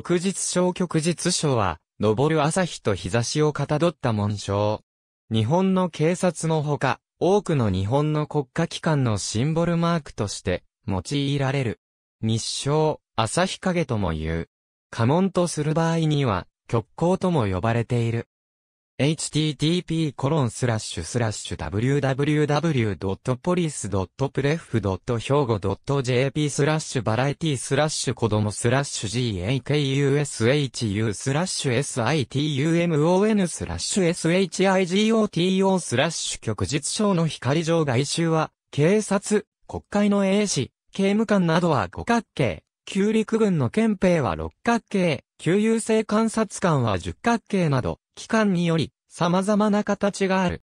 旭日章旭日章は、昇る朝日と日差しをかたどった紋章。日本の警察のほか、多くの日本の国家機関のシンボルマークとして用いられる。日照、朝日影とも言う。家紋とする場合には、極光とも呼ばれている。http://www.police.pref. 兵庫 .jp スラッシュバラエティスラッシュ子供スラッシュ GAKUSHU スラッシュ SITUMON スラッシュ SHIGOTO スラッシュ旭日賞の光場外周は、警察、国会の英史、刑務官などは五角形、旧陸軍の憲兵は六角形、旧優勢監察官は十角形など、機関により様々な形がある。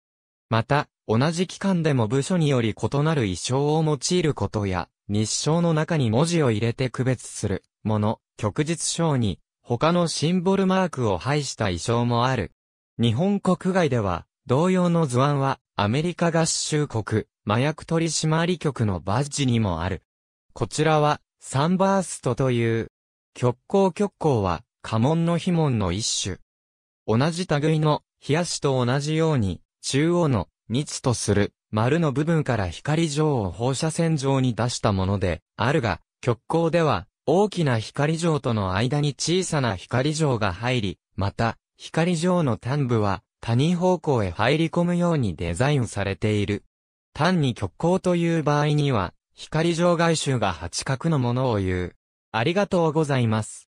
また、同じ機関でも部署により異なる意匠を用いることや、日章の中に文字を入れて区別するもの、旭日章に他のシンボルマークを配した意匠もある。日本国外では、同様の図案はアメリカ合衆国麻薬取締局のバッジにもある。こちらはサンバーストという。極光極光は家紋の秘門の一種。同じ類の冷やしと同じように、中央の密とする丸の部分から光状を放射線状に出したもので、あるが、極光では大きな光状との間に小さな光状が入り、また、光状の端部は他人方向へ入り込むようにデザインされている。単に極光という場合には、光状外周が八角のものを言う。ありがとうございます。